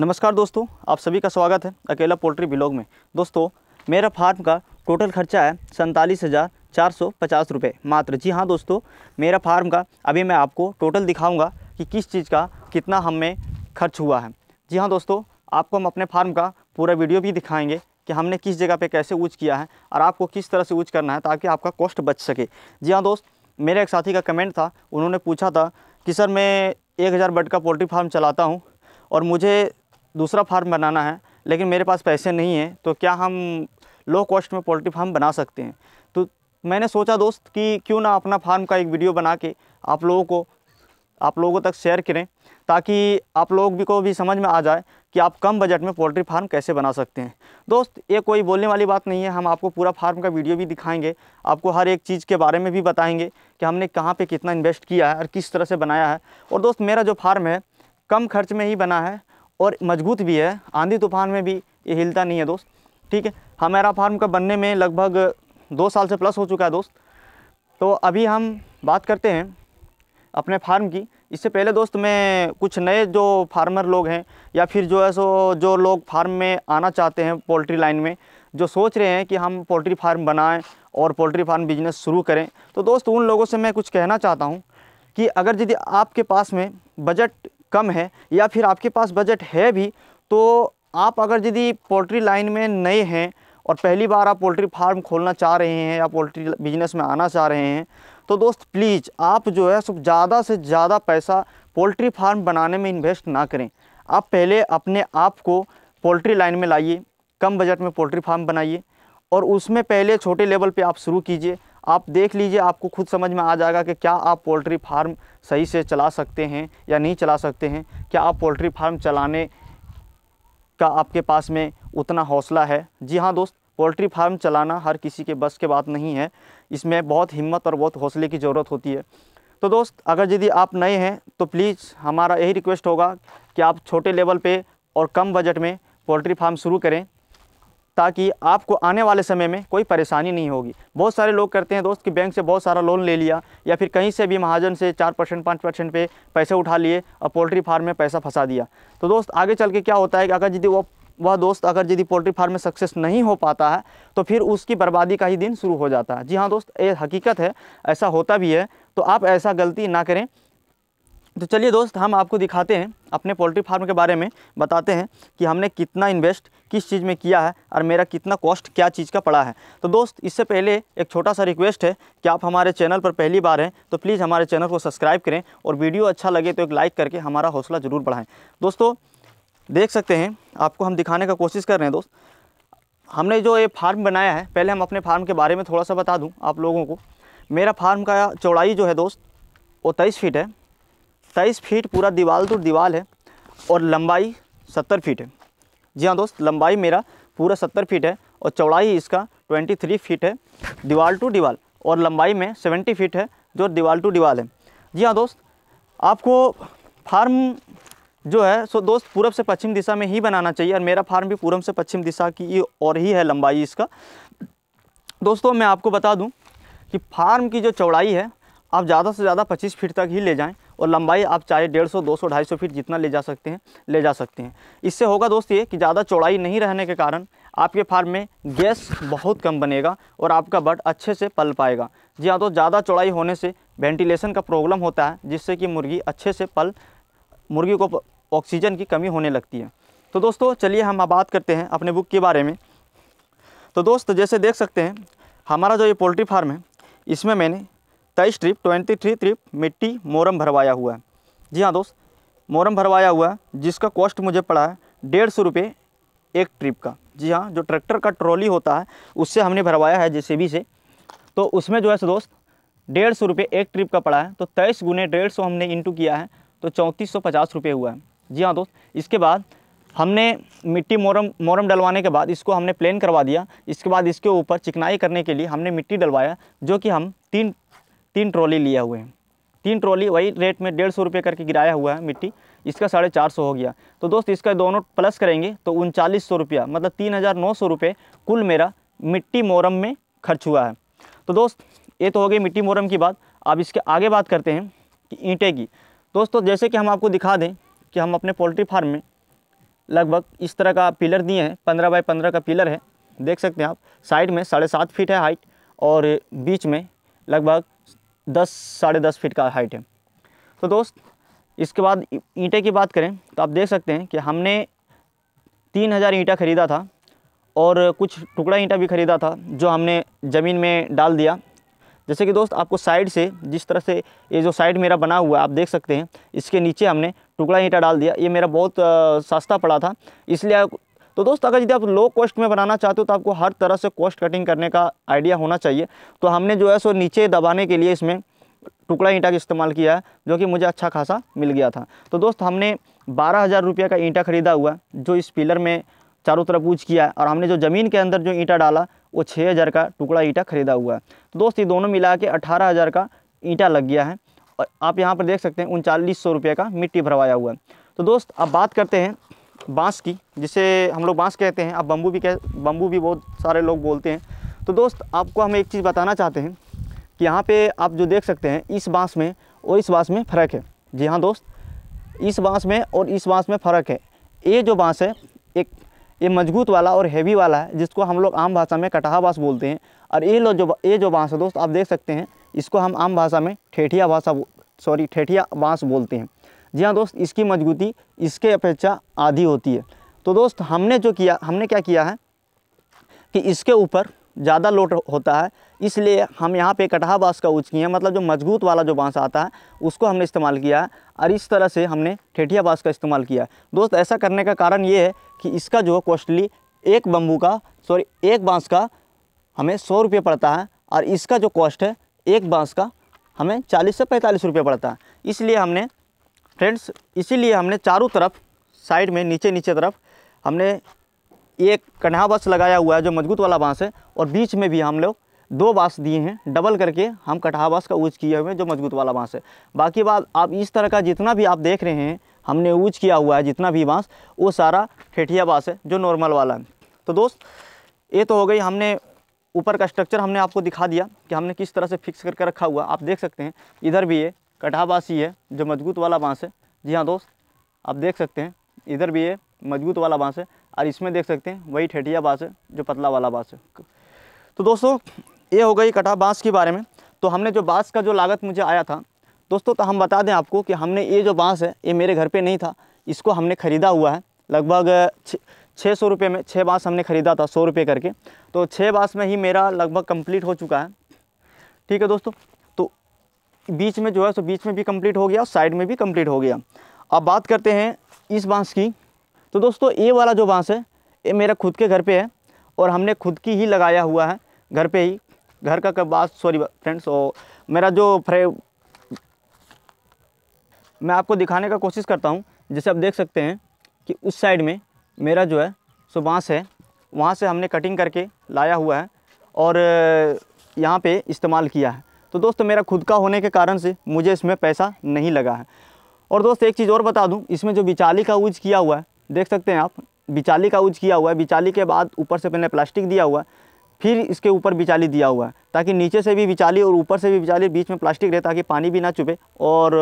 नमस्कार दोस्तों आप सभी का स्वागत है अकेला पोल्ट्री ब्लॉग में दोस्तों मेरा फार्म का टोटल खर्चा है सैंतालीस हज़ार चार सौ पचास रुपये मात्र जी हाँ दोस्तों मेरा फार्म का अभी मैं आपको टोटल दिखाऊंगा कि किस चीज़ का कितना हमें खर्च हुआ है जी हाँ दोस्तों आपको हम अपने फार्म का पूरा वीडियो भी दिखाएंगे कि हमने किस जगह पे कैसे ऊँच किया है और आपको किस तरह से ऊँच करना है ताकि आपका कॉस्ट बच सके जी हाँ दोस्त मेरे एक साथी का कमेंट था उन्होंने पूछा था कि सर मैं एक हज़ार का पोल्ट्री फार्म चलाता हूँ और मुझे दूसरा फार्म बनाना है लेकिन मेरे पास पैसे नहीं हैं तो क्या हम लो कॉस्ट में पोल्ट्री फार्म बना सकते हैं तो मैंने सोचा दोस्त कि क्यों ना अपना फार्म का एक वीडियो बना के आप लोगों को आप लोगों तक शेयर करें ताकि आप लोग भी को भी समझ में आ जाए कि आप कम बजट में पोल्ट्री फार्म कैसे बना सकते हैं दोस्त ये कोई बोलने वाली बात नहीं है हम आपको पूरा फार्म का वीडियो भी दिखाएंगे आपको हर एक चीज़ के बारे में भी बताएंगे कि हमने कहाँ पे कितना इन्वेस्ट किया है और किस तरह से बनाया है और दोस्त मेरा जो फार्म है कम खर्च में ही बना है और मजबूत भी है आंधी तूफान में भी ये हिलता नहीं है दोस्त ठीक है हमारा फार्म का बनने में लगभग दो साल से प्लस हो चुका है दोस्त तो अभी हम बात करते हैं अपने फार्म की इससे पहले दोस्त मैं कुछ नए जो फार्मर लोग हैं या फिर जो है सो जो लोग फार्म में आना चाहते हैं पोल्ट्री लाइन में जो सोच रहे हैं कि हम पोल्ट्री फार्म बनाएं और पोल्ट्री फार्म बिजनेस शुरू करें तो दोस्त उन लोगों से मैं कुछ कहना चाहता हूँ कि अगर यदि आपके पास में बजट कम है या फिर आपके पास बजट है भी तो आप अगर यदि पोल्ट्री लाइन में नए हैं और पहली बार आप पोल्ट्री फार्म खोलना चाह रहे हैं या पोल्ट्री बिजनेस में आना चाह रहे हैं तो दोस्त प्लीज़ आप जो है सब ज़्यादा से ज़्यादा पैसा पोल्ट्री फार्म बनाने में इन्वेस्ट ना करें आप पहले अपने आप को पोल्ट्री लाइन में लाइए कम बजट में पोल्ट्री फार्म बनाइए और उसमें पहले छोटे लेवल पे आप शुरू कीजिए आप देख लीजिए आपको खुद समझ में आ जाएगा कि क्या आप पोल्ट्री फार्म सही से चला सकते हैं या नहीं चला सकते हैं क्या आप पोल्ट्री फार्म चलाने का आपके पास में उतना हौसला है जी हाँ दोस्त पोल्ट्री फार्म चलाना हर किसी के बस के बात नहीं है इसमें बहुत हिम्मत और बहुत हौसले की ज़रूरत होती है तो दोस्त अगर यदि आप नए हैं तो प्लीज़ हमारा यही रिक्वेस्ट होगा कि आप छोटे लेवल पे और कम बजट में पोल्ट्री फार्म शुरू करें ताकि आपको आने वाले समय में कोई परेशानी नहीं होगी बहुत सारे लोग करते हैं दोस्त कि बैंक से बहुत सारा लोन ले लिया या फिर कहीं से भी महाजन से चार परसेंट पाँच परसेंट पे पैसे उठा लिए और पोल्ट्री फार्म में पैसा फंसा दिया तो दोस्त आगे चल के क्या होता है कि अगर यदि वो वह दोस्त अगर यदि पोल्ट्री फार्म में सक्सेस नहीं हो पाता है तो फिर उसकी बर्बादी का ही दिन शुरू हो जाता है जी हाँ दोस्त ये हकीकत है ऐसा होता भी है तो आप ऐसा गलती ना करें तो चलिए दोस्त हम आपको दिखाते हैं अपने पोल्ट्री फार्म के बारे में बताते हैं कि हमने कितना इन्वेस्ट किस चीज़ में किया है और मेरा कितना कॉस्ट क्या चीज़ का पड़ा है तो दोस्त इससे पहले एक छोटा सा रिक्वेस्ट है कि आप हमारे चैनल पर पहली बार हैं तो प्लीज़ हमारे चैनल को सब्सक्राइब करें और वीडियो अच्छा लगे तो एक लाइक करके हमारा हौसला ज़रूर बढ़ाएँ दोस्तों देख सकते हैं आपको हम दिखाने का कोशिश कर रहे हैं दोस्त हमने जो ये फार्म बनाया है पहले हम अपने फार्म के बारे में थोड़ा सा बता दूँ आप लोगों को मेरा फार्म का चौड़ाई जो है दोस्त वो तेईस फीट है तेईस फीट पूरा दीवाल तो दीवाल है और लंबाई सत्तर फीट है जी हाँ दोस्त लंबाई मेरा पूरा सत्तर फीट है और चौड़ाई इसका ट्वेंटी थ्री फीट है दीवाल टू दीवाल और लंबाई में सेवेंटी फीट है जो दीवाल टू दीवाल है जी हाँ दोस्त आपको फार्म जो है सो दोस्त पूरब से पश्चिम दिशा में ही बनाना चाहिए और मेरा फार्म भी पूरब से पश्चिम दिशा की और ही है लंबाई इसका दोस्तों मैं आपको बता दूँ कि फार्म की जो चौड़ाई है आप ज़्यादा से ज़्यादा पच्चीस फीट तक ही ले जाएँ और लंबाई आप चाहे डेढ़ सौ दो सौ ढाई सौ फीट जितना ले जा सकते हैं ले जा सकते हैं इससे होगा दोस्त ये कि ज़्यादा चौड़ाई नहीं रहने के कारण आपके फार्म में गैस बहुत कम बनेगा और आपका बर्ड अच्छे से पल पाएगा जी हाँ तो ज़्यादा चौड़ाई होने से वेंटिलेशन का प्रॉब्लम होता है जिससे कि मुर्गी अच्छे से पल मुर्गी को ऑक्सीजन की कमी होने लगती है तो दोस्तों चलिए हम बात करते हैं अपने बुक के बारे में तो दोस्त जैसे देख सकते हैं हमारा जो ये पोल्ट्री फार्म है इसमें मैंने तेईस ट्रिप ट्वेंटी थ्री ट्रिप मिट्टी मोरम भरवाया हुआ है जी हाँ दोस्त मोरम भरवाया हुआ है जिसका कॉस्ट मुझे पड़ा है डेढ़ सौ रुपये एक ट्रिप का जी हाँ जो ट्रैक्टर का ट्रॉली होता है उससे हमने भरवाया है जे से तो उसमें जो है सो दोस्त डेढ़ सौ रुपये एक ट्रिप का पड़ा है तो तेईस गुने डेढ़ सौ हमने इंटू किया है तो चौंतीस सौ पचास रुपये हुआ है जी हाँ दोस्त इसके बाद हमने मिट्टी मोरम मोरम डलवाने के बाद इसको हमने प्लेन करवा दिया इसके बाद इसके ऊपर चिकनाई करने के लिए हमने मिट्टी डलवाया जो कि हम तीन तीन ट्रॉली लिए हुए हैं तीन ट्रॉली वही रेट में डेढ़ सौ रुपये करके गिराया हुआ है मिट्टी इसका साढ़े चार सौ हो गया तो दोस्त इसका दोनों प्लस करेंगे तो उनचालीस सौ रुपया मतलब तीन हज़ार नौ सौ रुपये कुल मेरा मिट्टी मोरम में खर्च हुआ है तो दोस्त ये तो हो गई मिट्टी मोरम की बात अब इसके आगे बात करते हैं कि ईंटे की दोस्तों जैसे कि हम आपको दिखा दें कि हम अपने पोल्ट्री फार्म में लगभग इस तरह का पिलर दिए हैं पंद्रह बाई पंद्रह का पिलर है देख सकते हैं आप साइड में साढ़े सात फीट है हाइट और बीच में लगभग दस साढ़े दस फीट का हाइट है तो दोस्त इसके बाद ईंटे की बात करें तो आप देख सकते हैं कि हमने तीन हज़ार ईंटा ख़रीदा था और कुछ टुकड़ा ईंटा भी ख़रीदा था जो हमने ज़मीन में डाल दिया जैसे कि दोस्त आपको साइड से जिस तरह से ये जो साइड मेरा बना हुआ है आप देख सकते हैं इसके नीचे हमने टुकड़ा ईंटा डाल दिया ये मेरा बहुत सस्ता पड़ा था इसलिए तो दोस्त अगर यदि आप लो कॉस्ट में बनाना चाहते हो तो आपको हर तरह से कॉस्ट कटिंग करने का आइडिया होना चाहिए तो हमने जो है सो नीचे दबाने के लिए इसमें टुकड़ा ईंटा का इस्तेमाल किया है जो कि मुझे अच्छा खासा मिल गया था तो दोस्त हमने बारह हज़ार रुपये का ईंटा ख़रीदा हुआ जो इस पिलर में चारों तरफ ऊँच किया है और हमने जो ज़मीन के अंदर जो ईंटा डाला वो छः हज़ार का टुकड़ा ईंटा ख़रीदा हुआ है तो दोस्त ये दोनों मिला के अठारह हज़ार का ईंटा लग गया है और आप यहाँ पर देख सकते हैं उनचालीस सौ रुपये का मिट्टी भरवाया हुआ है तो दोस्त अब बात करते हैं बांस की जिसे हम लोग बांस कहते हैं अब बम्बू भी कह बम्बू भी बहुत सारे लोग बोलते हैं तो दोस्त आपको हम एक चीज़ बताना चाहते हैं कि यहाँ पे आप जो देख सकते हैं इस बांस में और इस बांस में फ़र्क है जी हाँ दोस्त इस बांस में और इस बांस में फ़र्क है ये जो बांस है एक ये मजबूत वाला और हैवी वाला है जिसको हम लोग आम भाषा में कटहा बाँस बोलते हैं और ये लोग जो ये जो बाँस है दोस्त आप देख सकते हैं इसको हम आम भाषा में ठेठिया भाषा सॉरी ठेठिया बाँस बोलते हैं जी हाँ दोस्त इसकी मजबूती इसके अपेक्षा आधी होती है तो दोस्त हमने जो किया हमने क्या किया है कि इसके ऊपर ज़्यादा लोड होता है इसलिए हम यहाँ पे कटहा बाँस का यूज किए हैं मतलब जो मजबूत वाला जो बाँस आता है उसको हमने इस्तेमाल किया है और इस तरह से हमने ठेठिया बाँस का इस्तेमाल किया है दोस्त ऐसा करने का कारण ये है कि इसका जो कॉस्टली एक बम्बू का सॉरी एक बाँस का हमें सौ रुपये पड़ता है और इसका जो कॉस्ट है एक बाँस का हमें चालीस से पैंतालीस रुपये पड़ता है इसलिए हमने फ्रेंड्स इसीलिए हमने चारों तरफ साइड में नीचे नीचे तरफ हमने एक कन्हा बाँस लगाया हुआ है जो मजबूत वाला बाँस है और बीच में भी हम लोग दो बाँस दिए हैं डबल करके हम कटहा बाँस का यूज किए हुए हैं जो मजबूत वाला बाँस है बाकी बात आप इस तरह का जितना भी आप देख रहे हैं हमने यूज किया हुआ है जितना भी बाँस वो सारा ठेठिया बाँस है जो नॉर्मल वाला है तो दोस्त ये तो हो गई हमने ऊपर का स्ट्रक्चर हमने आपको दिखा दिया कि हमने किस तरह से फिक्स करके रखा हुआ आप देख सकते हैं इधर भी ये कटहा बाँस ही है जो मजबूत वाला बाँस है जी हाँ दोस्त आप देख सकते हैं इधर भी ये मजबूत वाला बाँस है और इसमें देख सकते हैं वही ठेठिया बाँस है जो पतला वाला बाँस है तो दोस्तों ये हो गई कटहा बाँस के बारे में तो हमने जो बाँस का जो लागत मुझे आया था दोस्तों तो हम बता दें आपको कि हमने ये जो बाँस है ये मेरे घर पर नहीं था इसको हमने ख़रीदा हुआ है लगभग छः सौ रुपये में छः बाँस हमने ख़रीदा था सौ रुपये करके तो छः बाँस में ही मेरा लगभग कंप्लीट हो चुका है ठीक है दोस्तों बीच में जो है सो बीच में भी कंप्लीट हो गया और साइड में भी कंप्लीट हो गया अब बात करते हैं इस बांस की तो दोस्तों ये वाला जो बांस है ये मेरा खुद के घर पे है और हमने खुद की ही लगाया हुआ है घर पे ही घर का बांस सॉरी फ्रेंड्स और मेरा जो फ्रे मैं आपको दिखाने का कोशिश करता हूँ जैसे आप देख सकते हैं कि उस साइड में मेरा जो है सो बाँस है वहाँ से हमने कटिंग करके लाया हुआ है और यहाँ पे इस्तेमाल किया है तो दोस्त मेरा खुद का होने के कारण से मुझे इसमें पैसा नहीं लगा है और दोस्त एक चीज़ और बता दूँ इसमें जो बिचाली का यूज किया हुआ है देख सकते हैं आप बिचाली का यूज किया हुआ है बिचाली के बाद ऊपर से मैंने प्लास्टिक दिया हुआ है फिर इसके ऊपर बिचाली दिया हुआ है ताकि नीचे से भी बिचाली और ऊपर से भी बिचाली बीच में प्लास्टिक रहे ताकि पानी भी ना चुभे और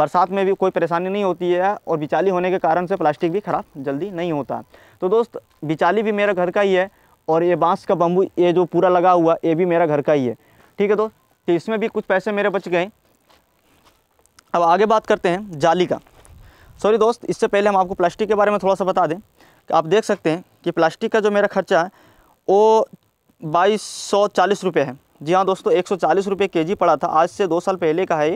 बरसात में भी कोई परेशानी नहीं होती है और बिचाली होने के कारण से प्लास्टिक भी ख़राब जल्दी नहीं होता तो दोस्त बिचाली भी मेरा घर का ही है और ये बांस का बम्बू ये जो पूरा लगा हुआ ये भी मेरा घर का ही है ठीक है दोस्त तो इसमें भी कुछ पैसे मेरे बच गए अब आगे बात करते हैं जाली का सॉरी दोस्त इससे पहले हम आपको प्लास्टिक के बारे में थोड़ा सा बता दें कि आप देख सकते हैं कि प्लास्टिक का जो मेरा खर्चा है वो बाईस सौ चालीस रुपये है जी हाँ दोस्तों एक सौ चालीस रुपये के जी पड़ा था आज से दो साल पहले का है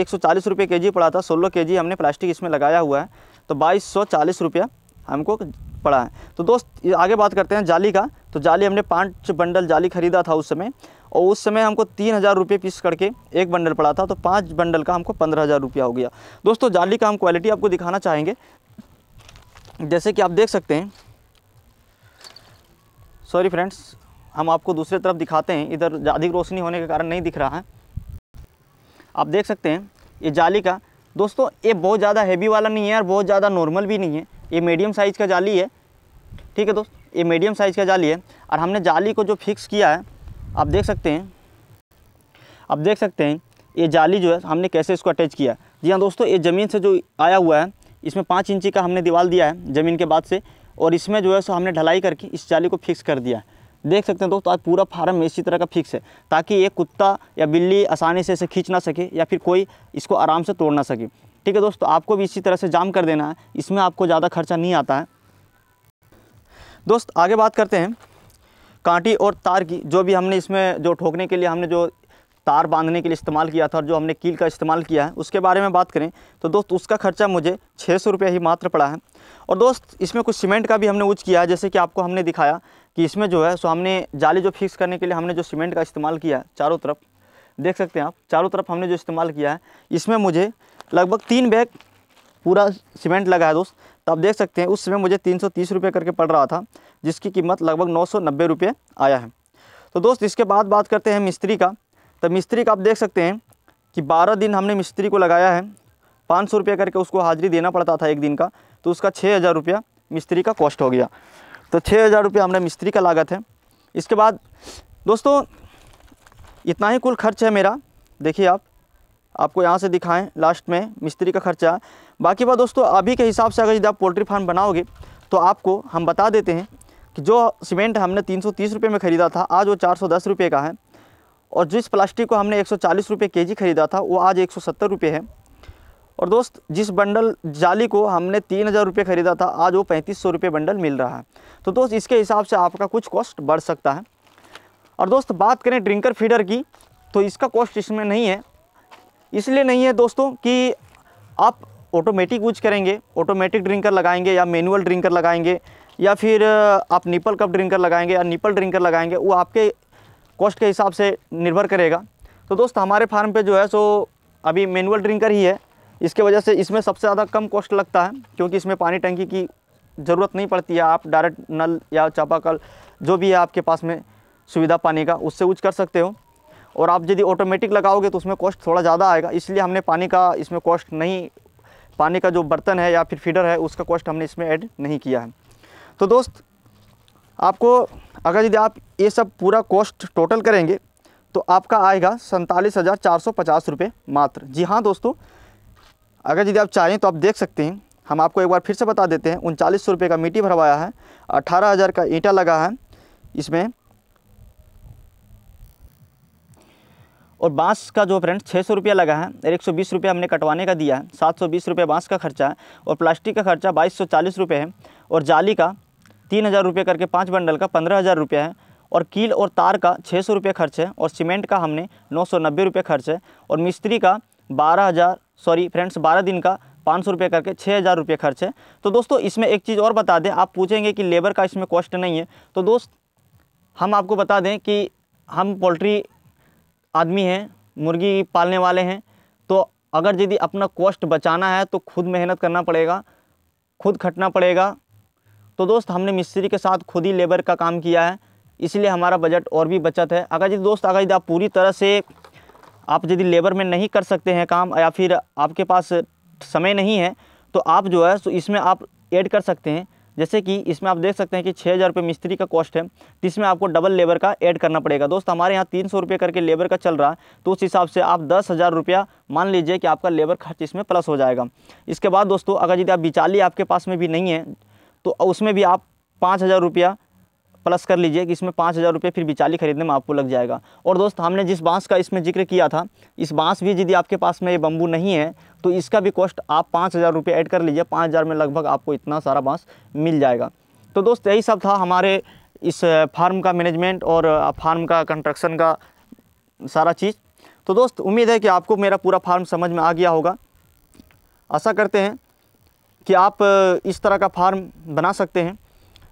एक सौ चालीस रुपये के जी पड़ा था सोलह के जी हमने प्लास्टिक इसमें लगाया हुआ है तो बाईस सौ चालीस रुपया हमको पड़ा है तो दोस्त आगे बात करते हैं जाली का तो जाली हमने पाँच बंडल जाली खरीदा था उस समय और उस समय हमको तीन हज़ार रुपये पीस करके एक बंडल पड़ा था तो पाँच बंडल का हमको पंद्रह हज़ार रुपया हो गया दोस्तों जाली का हम क्वालिटी आपको दिखाना चाहेंगे जैसे कि आप देख सकते हैं सॉरी फ्रेंड्स हम आपको दूसरे तरफ दिखाते हैं इधर अधिक रोशनी होने के कारण नहीं दिख रहा है आप देख सकते हैं ये जाली का दोस्तों ये बहुत ज़्यादा हैवी वाला नहीं है और बहुत ज़्यादा नॉर्मल भी नहीं है ये मीडियम साइज़ का जाली है ठीक है दोस्त ये मीडियम साइज़ का जाली है और हमने जाली को जो फिक्स किया है आप देख सकते हैं आप देख सकते हैं ये जाली जो है हमने कैसे इसको अटैच किया जी हाँ दोस्तों ये ज़मीन से जो आया हुआ है इसमें पाँच इंची का हमने दीवार दिया है ज़मीन के बाद से और इसमें जो है सो हमने ढलाई करके इस जाली को फिक्स कर दिया है देख सकते हैं दोस्तों आज पूरा फार्म इसी तरह का फिक्स है ताकि ये कुत्ता या बिल्ली आसानी से इसे खींच ना सके या फिर कोई इसको आराम से तोड़ ना सके ठीक है दोस्तों आपको भी इसी तरह से जाम कर देना है इसमें आपको ज़्यादा खर्चा नहीं आता है दोस्त आगे बात करते हैं कांटी और तार की जो भी हमने इसमें जो ठोकने के लिए हमने जो तार बांधने के लिए इस्तेमाल किया था और जो हमने कील का इस्तेमाल किया है उसके बारे में बात करें तो दोस्त उसका खर्चा मुझे छः सौ रुपये ही मात्र पड़ा है और दोस्त इसमें कुछ सीमेंट का भी हमने यूज किया है जैसे कि आपको हमने दिखाया कि इसमें जो है सो हमने जाली जो फिक्स करने के लिए हमने जो सीमेंट का इस्तेमाल किया है चारों तरफ देख सकते हैं आप चारों तरफ हमने जो इस्तेमाल किया है इसमें मुझे लगभग तीन बैग पूरा सीमेंट लगा है दोस्त तो आप देख सकते हैं उस समय मुझे तीन सौ करके पड़ रहा था जिसकी कीमत लगभग नौ सौ आया है तो दोस्त इसके बाद बात करते हैं मिस्त्री का तो मिस्त्री का आप देख सकते हैं कि बारह दिन हमने मिस्त्री को लगाया है पाँच सौ करके उसको हाजिरी देना पड़ता था एक दिन का तो उसका छः हज़ार रुपया मिस्त्री का कॉस्ट हो गया तो छः हज़ार रुपया हमने मिस्त्री का लागत है इसके बाद दोस्तों इतना ही कुल खर्च है मेरा देखिए आप आपको यहाँ से दिखाएं लास्ट में मिस्त्री का खर्चा बाकी बात दोस्तों अभी के हिसाब से अगर यदि आप पोल्ट्री फार्म बनाओगे तो आपको हम बता देते हैं कि जो सीमेंट हमने तीन सौ में ख़रीदा था आज वो चार सौ का है और जिस प्लास्टिक को हमने एक सौ चालीस ख़रीदा था वो आज एक सौ है और दोस्त जिस बंडल जाली को हमने तीन हज़ार रुपये ख़रीदा था आज वो पैंतीस सौ रुपये बंडल मिल रहा है तो दोस्त इसके हिसाब से आपका कुछ कॉस्ट बढ़ सकता है और दोस्त बात करें ड्रिंकर फीडर की तो इसका कॉस्ट इसमें नहीं है इसलिए नहीं है दोस्तों कि आप ऑटोमेटिक यूज करेंगे ऑटोमेटिक ड्रिंकर लगाएंगे या मैनुअल ड्रिंकर लगाएंगे या फिर आप निपल कप ड्रिंकर लगाएंगे या निपल ड्रिंकर लगाएंगे वो आपके कॉस्ट के हिसाब से निर्भर करेगा तो दोस्त हमारे फार्म पे जो है सो अभी मैनुअल ड्रिंकर ही है इसके वजह से इसमें सबसे ज़्यादा कम कॉस्ट लगता है क्योंकि इसमें पानी टंकी की ज़रूरत नहीं पड़ती है आप डायरेक्ट नल या चापाकल जो भी है आपके पास में सुविधा पानी का उससे यूज कर सकते हो और आप यदि ऑटोमेटिक लगाओगे तो उसमें कॉस्ट थोड़ा ज़्यादा आएगा इसलिए हमने पानी का इसमें कॉस्ट नहीं पानी का जो बर्तन है या फिर फीडर है उसका कॉस्ट हमने इसमें ऐड नहीं किया है तो दोस्त आपको अगर यदि आप ये सब पूरा कॉस्ट टोटल करेंगे तो आपका आएगा सैंतालीस हज़ार चार सौ पचास रुपये मात्र जी हाँ दोस्तों अगर यदि आप चाहें तो आप देख सकते हैं हम आपको एक बार फिर से बता देते हैं उनचालीस सौ रुपये का मिट्टी भरवाया है अठारह हज़ार का ईंटा लगा है इसमें और बांस का जो फ्रेंड छः सौ रुपया लगा है एक सौ बीस रुपया हमने कटवाने का दिया है सात सौ बीस रुपये बाँस का खर्चा है और प्लास्टिक का खर्चा बाईस सौ चालीस रुपये है और जाली का तीन हज़ार रुपये करके पाँच बंडल का पंद्रह हज़ार रुपये है और कील और तार का छः सौ रुपये खर्च है और सीमेंट का हमने नौ सौ नब्बे रुपये खर्च है और मिस्त्री का बारह हज़ार सॉरी फ्रेंड्स बारह दिन का पाँच सौ रुपये करके छः हज़ार रुपये खर्च है तो दोस्तों इसमें एक चीज़ और बता दें आप पूछेंगे कि लेबर का इसमें कॉस्ट नहीं है तो दोस्त हम आपको बता दें कि हम पोल्ट्री आदमी हैं मुर्गी पालने वाले हैं तो अगर यदि अपना कॉस्ट बचाना है तो खुद मेहनत करना पड़ेगा खुद खटना पड़ेगा तो दोस्त हमने मिस्त्री के साथ खुद ही लेबर का काम किया है इसलिए हमारा बजट और भी बचत है अगर यदि दोस्त अगर यदि आप पूरी तरह से आप यदि लेबर में नहीं कर सकते हैं काम या फिर आपके पास समय नहीं है तो आप जो है सो तो इसमें आप ऐड कर सकते हैं जैसे कि इसमें आप देख सकते हैं कि छः हज़ार रुपये मिस्त्री का कॉस्ट है जिसमें आपको डबल लेबर का ऐड करना पड़ेगा दोस्त हमारे यहाँ तीन सौ रुपये करके लेबर का चल रहा है तो उस हिसाब से आप दस हज़ार रुपया मान लीजिए कि आपका लेबर खर्च इसमें प्लस हो जाएगा इसके बाद दोस्तों अगर यदि आप बिचाली आपके पास में भी नहीं है तो उसमें भी आप पाँच हज़ार रुपया प्लस कर लीजिए कि इसमें पाँच हज़ार रुपये फिर बिचाली खरीदने में आपको लग जाएगा और दोस्त हमने जिस बांस का इसमें जिक्र किया था इस बांस भी यदि आपके पास में ये बम्बू नहीं है तो इसका भी कॉस्ट आप पाँच हज़ार रुपये ऐड कर लीजिए पाँच हज़ार में लगभग आपको इतना सारा बाँस मिल जाएगा तो दोस्त यही सब था हमारे इस फार्म का मैनेजमेंट और फार्म का कंस्ट्रक्शन का सारा चीज़ तो दोस्त उम्मीद है कि आपको मेरा पूरा फार्म समझ में आ गया होगा आशा करते हैं कि आप इस तरह का फार्म बना सकते हैं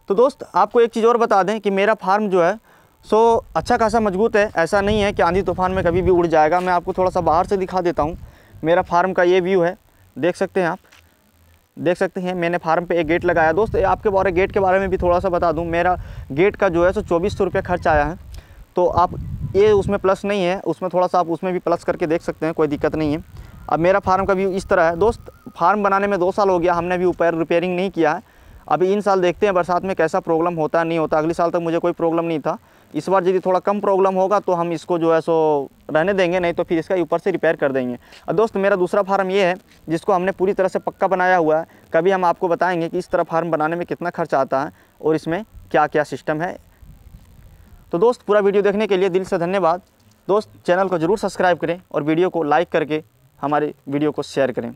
तो दोस्त आपको एक चीज़ और बता दें कि मेरा फार्म जो है सो अच्छा खासा मजबूत है ऐसा नहीं है कि आंधी तूफान में कभी भी उड़ जाएगा मैं आपको थोड़ा सा बाहर से दिखा देता हूँ मेरा फार्म का ये व्यू है देख सकते हैं आप देख सकते हैं मैंने फार्म पे एक गेट लगाया दोस्त आपके बारे गेट के बारे में भी थोड़ा सा बता दूं मेरा गेट का जो है सो चौबीस सौ रुपये खर्च आया है तो आप ये उसमें प्लस नहीं है उसमें थोड़ा सा आप उसमें भी प्लस करके देख सकते हैं कोई दिक्कत नहीं है अब मेरा फार्म का व्यू इस तरह है दोस्त फार्म बनाने में दो साल हो गया हमने अभी ऊपर रिपेयरिंग नहीं किया है अभी इन साल देखते हैं बरसात में कैसा प्रॉब्लम होता नहीं होता अगले साल तक मुझे कोई प्रॉब्लम नहीं था इस बार यदि थोड़ा कम प्रॉब्लम होगा तो हम इसको जो है सो रहने देंगे नहीं तो फिर इसका ऊपर से रिपेयर कर देंगे और दोस्त मेरा दूसरा फार्म ये है जिसको हमने पूरी तरह से पक्का बनाया हुआ है कभी हम आपको बताएंगे कि इस तरह फार्म बनाने में कितना खर्च आता है और इसमें क्या क्या सिस्टम है तो दोस्त पूरा वीडियो देखने के लिए दिल से धन्यवाद दोस्त चैनल को ज़रूर सब्सक्राइब करें और वीडियो को लाइक करके हमारे वीडियो को शेयर करें